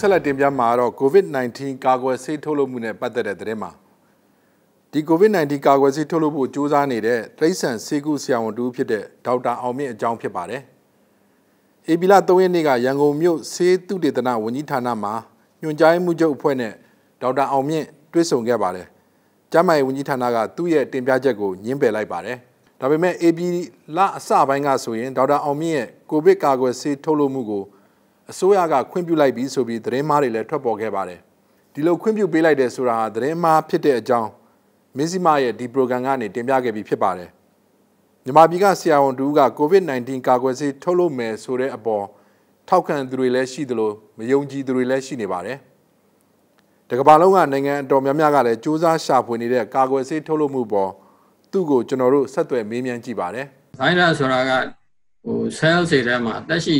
ဆက်လက်တင်ပြမှာတော့ COVID-19 ကာကွယ်ဆေးထုတ်လုပ်မှုနဲ့ပတ်သက်တဲ့သတင်းပါဒီ COVID-19 ကာကွယ်ဆေးထုတ်လုပ်ဖို့ကြိုးစားနေတဲ့တိရစ္ဆာန်ဆေးကုဆရာဝန်တူဖြစ်တဲ့ဒေါက်တာအောင်မြင့်အကြောင်းဖြစ်ပါတယ်။အေဘီလာ3ရက်နေ့ကရန်ကုန်မြို့ဆေးသုတေသနဝန်ကြီးဌာနမှာညွှန်ကြားမှုချုပ်အဖွဲ့နဲ့ဒေါက်တာအောင်မြင့်တွေ့ဆုံခဲ့ပါတယ်။ကျန်းမာရေးဝန်ကြီးဌာနကသူ့ရဲ့တင်ပြချက်ကိုညှင်းပယ်လိုက်ပါတယ်။ဒါပေမဲ့အေဘီလာအစပိုင်းကဆိုရင်ဒေါက်တာအောင်မြင့်ရဲ့ကိုဗစ်ကာကွယ်ဆေးထုတ်လုပ်မှုကိုအစိုးရကခွင့်ပြုလိုက်ပြီးဆိုပြီးသတင်းမှားတွေလည်းထွက်ပေါ်ခဲ့ပါတယ်ဒီလိုခွင့်ပြုပေးလိုက်တယ်ဆိုတာဟာသတင်းမှားဖြစ်တဲ့အကြောင်းမင်းစီမရဲ့ဒီ program ကနေတင်ပြခဲ့ပြီးဖြစ်ပါတယ်မြန်မာပြည်ကဆရာဝန်တူက COVID-19 ကာကွယ်ဆေးထုတ်လုပ်မယ်ဆိုတဲ့အပေါ်ထောက်ခံသူတွေလည်းရှိသလိုမယုံကြည်သူတွေလည်းရှိနေပါတယ်တကဘာလုံးကနိုင်ငံအတော်များများကလည်းစ조사ရှာဖွေနေတဲ့ကာကွယ်ဆေးထုတ်လုပ်မှုပေါ်သူ့ကိုကျွန်တော်တို့ဆက်သွယ်မေးမြန်းကြည့်ပါတယ်။ဗိုင်းရပ်စ်ဆိုတာကဟို cell တွေထဲမှာတက်ရှိ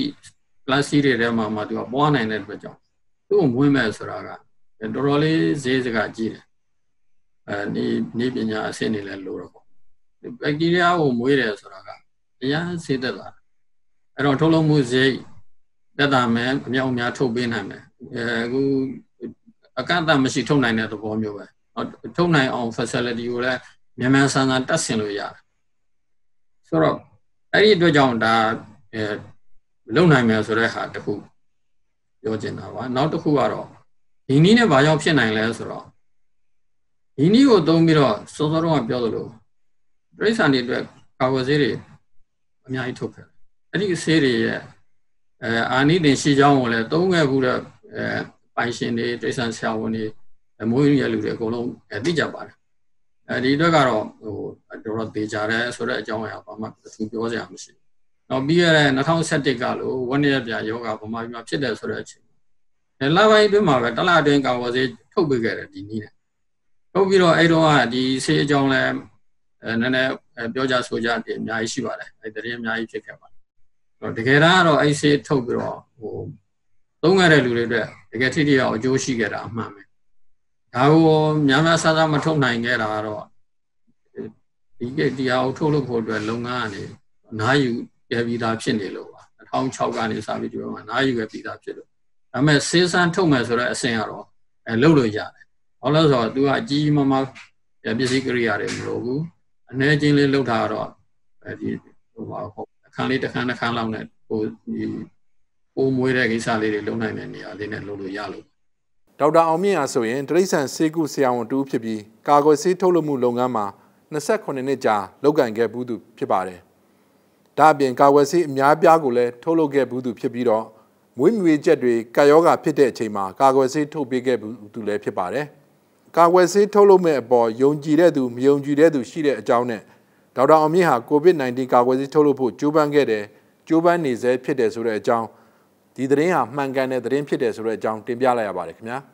plastic တွေထဲမှာမှသူကပွားနိုင်တဲ့အတွက်ကြောင့်သူ့ကိုမွေးမဲ့ဆိုတာကတော်တော်လေးဈေးစကားကြီးတယ်အဲဒီနေပညာအဆင့်နေလဲလို့တော့ပေါ့ဘက်တီးရီးယားကိုမွေးတယ်ဆိုတာကအများဈေးတက်လာအဲ့တော့ထုတ်လုပ်မှုဈေးတက်တာမယ်အများအများထုတ်ပေးနိုင်မယ်အခုအကန့်အသတ်မရှိထုတ်နိုင်တဲ့သဘောမျိုးပဲထုတ်နိုင်အောင် facility ကိုလည်းမြန်မြန်ဆန်ဆန်တက်ဆင်လို့ရတယ်ဆိုတော့အဲ့ဒီအတွက်ကြောင့်ဒါမလုံနိုင်မယ်ဆိုတဲ့ဟာတစ်ခုပြောချင်တာပါနောက်တစ်ခုကတော့ဒီနည်းနဲ့ဘာကြောင့်ဖြစ်နိုင်လဲဆိုတော့ဒီနည်းကိုသုံးပြီးတော့စောစောတော့ပြောသလိုပြိဿန်တွေအတွက်ကာဝယ်ဆေးတွေအများကြီးထုတ်ခဲ့အဲ့ဒီဆေးတွေရဲ့အဲအာနိသင်ရှိကြောင်းကိုလည်းသုံးခဲ့ဘူးတဲ့အဲပိုင်ရှင်တွေတိဆန်ဆရာဝန်တွေအမိုးရင်းရလူတွေအကုန်လုံးအသိကြပါတယ်အဲဒီအတွက်ကတော့ဟိုတော်တော်သေးကြတယ်ဆိုတဲ့အကြောင်းအရာဘာမှသူပြောစရာမရှိဘူးနောက်ပြီးရတဲ့2017ကလို့ဝဏရပြယောဂဗမာပြည်မှာဖြစ်တယ်ဆိုတဲ့အချိန်ဒီလပိုင်းအတွင်းမှာပဲတလအတွင်းကာဝဆေးထုတ်ပေးခဲ့တယ်ဒီနည်းနဲ့ထုတ်ပြီးတော့အဲ့တော့ကဒီဆေးအကြောင်းလဲအဲနည်းနည်းပြောကြဆိုကြတယ်အများကြီးရှိပါတယ်အဲ့တရင်အများကြီးဖြစ်ခဲ့ပါတယ်တော့တကယ်တမ်းကတော့အဲ့ဆေးထုတ်ပြီးတော့ဟိုသုံးရတဲ့လူတွေအတွက်တကယ်ထိထိရောက်အကျိုးရှိခဲ့တာအမှန်ပဲဒါကိုများများဆဆမထုတ်နိုင်ခဲ့တာကတော့ဒီဒီဟာကိုထုတ်လုပ်ဖို့အတွက်လုပ်ငန်းကနေအနားယူကျဲပြီးသားဖြစ်နေလို့ပါ2006ကနေစပြီးဒီဘက်မှာနားယူခဲ့ပြီးသားဖြစ်လို့ဒါပေမဲ့စေးစမ်းထုတ်မယ်ဆိုတော့အစင်ကတော့အဲလှုပ်လို့ရတယ်ဘာလို့လဲဆိုတော့ तू ကအကြီးကြီးမားမားပစ္စည်းကိရိယာတွေမလိုဘူးအနှဲချင်းလေးလှုပ်တာကတော့အဲဒီဟိုပါဟုတ်အခန်းလေးတစ်ခန်းတစ်ခန်းလောက်နဲ့ဟိုဒီပိုးမွေးတဲ့ကိစ္စလေးတွေလုံနိုင်တဲ့နေရာလေးနဲ့လုပ်လို့ရလို့ဒေါက်တာအောင်မြင့်အားဆိုရင်တရိษံစေကုဆရာဝန်တူဖြစ်ပြီးကာကွယ်ဆေးထုတ်လုပ်မှုလုပ်ငန်းမှာ28နှစ်ကြာလုပ်ကင်ခဲ့ဘူးသူဖြစ်ပါတယ်ဒါအပြင်ကာဝယ်ဆေးအများပြားကိုလည်းထုတ်လုပ်ခဲ့ဘူးသူဖြစ်ပြီးတော့မွေးမြူရေးချက်တွေကာယောဂါဖြစ်တဲ့အချိန်မှာကာကွယ်ဆေးထုတ်ပေးခဲ့ဘူးသူလည်းဖြစ်ပါတယ်။ကာကွယ်ဆေးထုတ်လုပ်မဲ့အပေါ်ယုံကြည်တဲ့သူမယုံကြည်တဲ့သူရှိတဲ့အကြောင်းနဲ့ဒေါက်တာအောင်မြင့်ဟာ COVID-19 ကာကွယ်ဆေးထုတ်လုပ်ဖို့ကြိုးပမ်းခဲ့တယ်ကြိုးပမ်းနေဆဲဖြစ်တယ်ဆိုတဲ့အကြောင်းဒီသတင်းဟာမှန်ကန်တဲ့သတင်းဖြစ်တယ်ဆိုတဲ့အကြောင်းတင်ပြလိုက်ရပါတယ်ခင်ဗျာ။